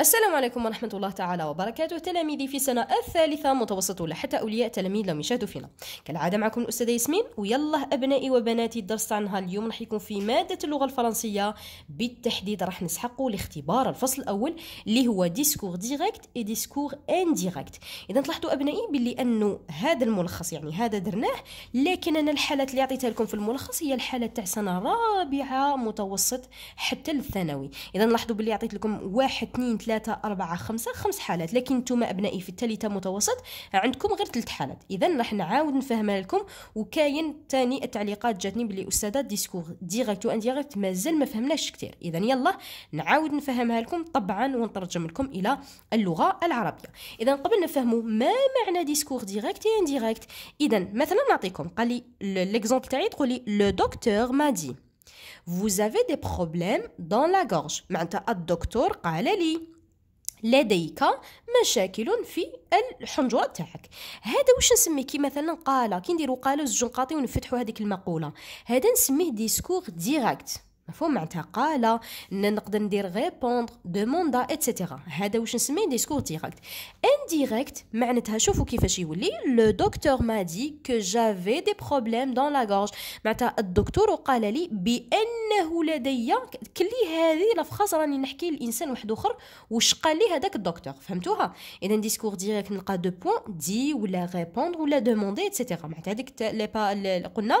السلام عليكم ورحمة الله تعالى وبركاته تلاميذي في سنة الثالثة متوسط ولا حتى أولياء تلاميذ لم يشاهدوا فينا كالعادة معكم الأستاذة ياسمين ويلا أبنائي وبناتي الدرس تاعنا اليوم راح يكون في مادة اللغة الفرنسية بالتحديد راح نسحقوا لاختبار الفصل الأول اللي هو ديسكور ديريكت اي ديسكور انديريكت إذا تلاحظوا أبنائي باللي أنه هذا الملخص يعني هذا درناه لكن أنا الحالات اللي عطيتها لكم في الملخص هي الحالات تاع سنة رابعة متوسط حتى للثانوي إذا لاحظوا باللي عطيت لكم واحد اثنين ثلاثة أربعة خمسة خمس حالات لكن انتم أبنائي في الثالثة متوسط عندكم غير ثلاث حالات إذا راح نعاود نفهمها لكم وكاين تاني التعليقات جاتني بلي أستاذة ديسكور ديغيكت وان ديغيكت مازال ما فهمناش كثير إذا يلا نعاود نفهمها لكم طبعا ونترجم لكم إلى اللغة العربية إذا قبل نفهموا ما معنى ديسكور ديغيكت اي ديغيكت إذا مثلا نعطيكم قال لي ليكزومبل تاعي تقول لي لو دكتور ما دي Vous avez des problèmes dans la gorge. Maintenant, le docteur a dit. لديك مشاكل في الحنجره تاعك هذا واش نسميه كي مثلا قاله كي نديرو قاله زوج نقاطي ونفتحوا هذيك المقوله هذا نسميه ديسكور ديراكت مفهوم معناتها قال نقدر ندير غيبوندر دوموندا اتسيتيرا هذا واش نسميه ديسكور ديريكت انديريكت معناتها شوفوا كيفاش يولي لو دكتور ما دي كو جافي دي بروبليم دون لا غورج معناتها الدكتور قال لي بانه لدي كلي هذه لافخاس راني نحكي لانسان واحد اخر واش قال لي هذاك الدكتور فهمتوها اذا ديسكور ديريكت نلقى دو بوين دي ولا غيبوندر ولا دوموندي اتسيتيرا معناتها هذيك لي قلنا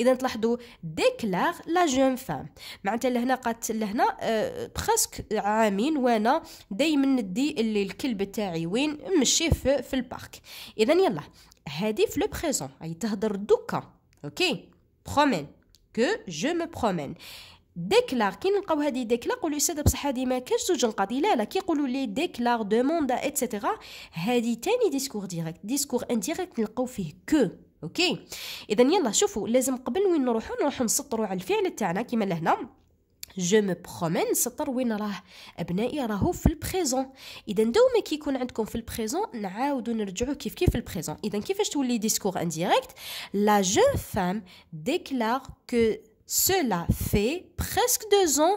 اذا تلاحظوا ديكلار لا جون فام معناتها لهنا قالت لهنا أه برسك عامين وانا دايما ندي اللي الكلب تاعي وين مشيه في, في البارك اذا يلا هادي في لو بريزون اي تهضر دوكا اوكي برومين كو جو مو برومين ديكلار كي نلقاو هذه ديكلار قولوا استاذ بصح هذه ما كاش زوج نقاط لا لا كي يقولوا لي ديكلار دوموندا ايتترا هذه تاني ديسكور ديريكت ديسكور انديريكت نلقاو فيه كو اوكي اذا يلا شوفوا لازم قبل وين نروحو نروحو نسطرو على الفعل تاعنا كيما لهنا جو مو برومين سطر وين راه ابنائي راهو في البريزون اذا دوما كي يكون عندكم في البريزون نعاودو نرجعو كيف كيف في البريزون اذا كيفاش تولي ديسكور انديريكت لا جون فام ديكلار كو سولا في بريسك دو زون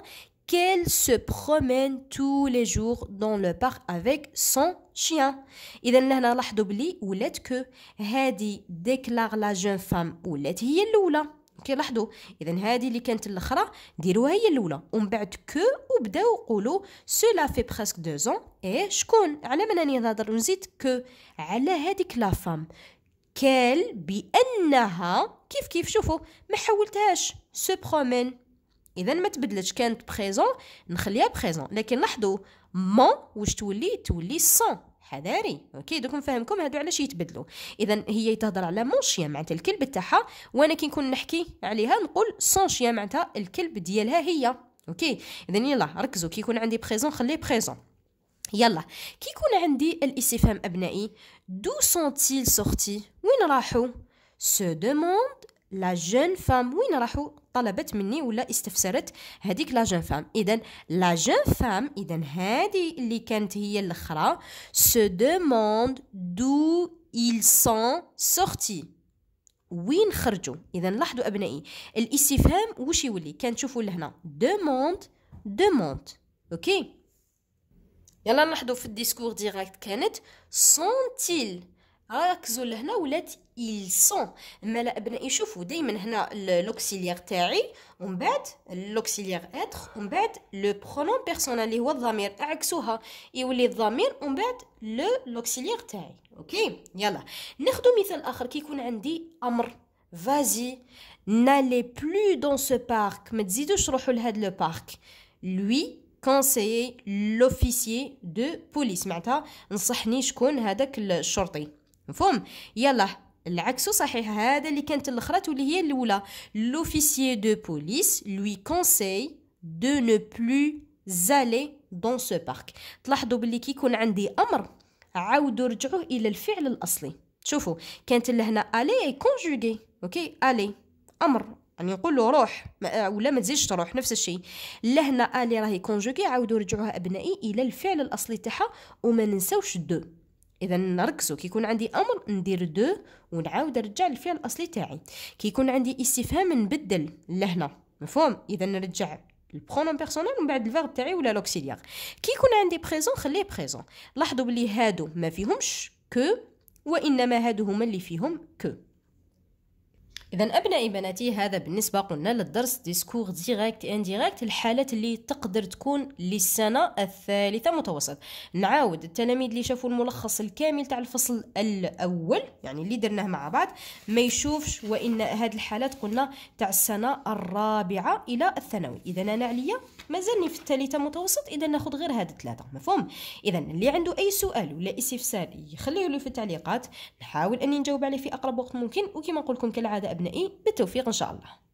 qu'elle se promène tous les jours dans le parc avec son chien. a لهنا لاحظوا بلي la que la ديكلار était la فام qui هي la كي لاحظوا اذا هذه اللي كانت الاخرى ديروها هي الاولى ومن بعد كو وبداو يقولوا سولا في بريسك دو زون ايه شكون على من راني نهضر ونزيد كو على هذيك لا فام كال بانها كيف كيف ما حولتهاش se اذا ما تبدلتش كانت بريزون نخليها بريزون لكن لاحظوا مون واش تولي تولي سون حذاري اوكي دوك نفهمكم هادو علاش يتبدلوا اذا هي تهضر على مون شيا معناتها الكلب تاعها وانا كي نكون نحكي عليها نقول سون شيا معناتها الكلب ديالها هي اوكي اذا يلا ركزوا كي يكون عندي بريزون خليه بريزون يلا كي يكون عندي الاستفهام ابنائي دو سونتيل سورتي وين راحوا سو دوموند لا جون فام وين راحوا طلبت مني ولا استفسرت هذيك لا جون فام اذا لا جون فام اذا هذه اللي كانت هي الاخرى سو دوموند دو ils سون سورتي وين خرجوا اذا لاحظوا ابنائي الاستفهام واش يولي تشوفوا لهنا دوموند دوموند اوكي يلا نلاحظوا في الديسكور ديريكت كانت سونتيل ركزوا لهنا ولات إلسون اما مالا ابنائي شوفوا دائما هنا لوكسيليير تاعي ومن بعد لوكسيليير اتر ومن بعد لو برونون بيرسونال اللي هو الضمير اعكسوها يولي الضمير ومن بعد لو لوكسيليير تاعي اوكي يلا ناخذ مثال اخر كي يكون عندي امر فازي نالي بلو دون سو بارك ما تزيدوش روحوا لهاد لو بارك لوي كونسيي لوفيسيي دو بوليس معناتها نصحني شكون هذاك الشرطي مفهوم يلا العكس صحيح هذا اللي كانت الاخرى واللي هي الاولى لوفيسيي دو بوليس لوي كونساي دو نو بلو زالي دون سو بارك تلاحظوا باللي كي يكون عندي امر عاودوا رجعوه الى الفعل الاصلي شوفوا كانت لهنا الي اي كونجوغي اوكي الي امر يعني نقول له روح ولا ما تزيدش تروح نفس الشيء لهنا الي راهي كونجوغي عاودوا رجعوها ابنائي الى الفعل الاصلي تاعها وما ننساوش دو اذا نركزو كي يكون عندي امر ندير دو ونعاود نرجع للفعل الاصلي تاعي كي يكون عندي استفهام نبدل لهنا مفهوم اذا نرجع البرونوم بيرسونيل ومن بعد الفيرب تاعي ولا لوكسيليير كي يكون عندي بريزون خليه بريزون لاحظوا بلي هادو ما فيهمش كو وانما هادو هما اللي فيهم كو اذا ابنائي بناتي هذا بالنسبه قلنا للدرس ديسكور ديريكت انديريكت الحالات اللي تقدر تكون للسنه الثالثه متوسط نعاود التلاميذ اللي شافوا الملخص الكامل تاع الفصل الاول يعني اللي درناه مع بعض ما يشوفش وان هذه الحالات قلنا تاع السنه الرابعه الى الثانوي اذا انا عليا مازالني في الثالثه متوسط اذا ناخذ غير هاد الثلاثه مفهوم اذا اللي عنده اي سؤال ولا استفسار يخليه لي في التعليقات نحاول اني نجاوب عليه في اقرب وقت ممكن وكما نقول لكم كالعاده أبنائي بالتوفيق إن شاء الله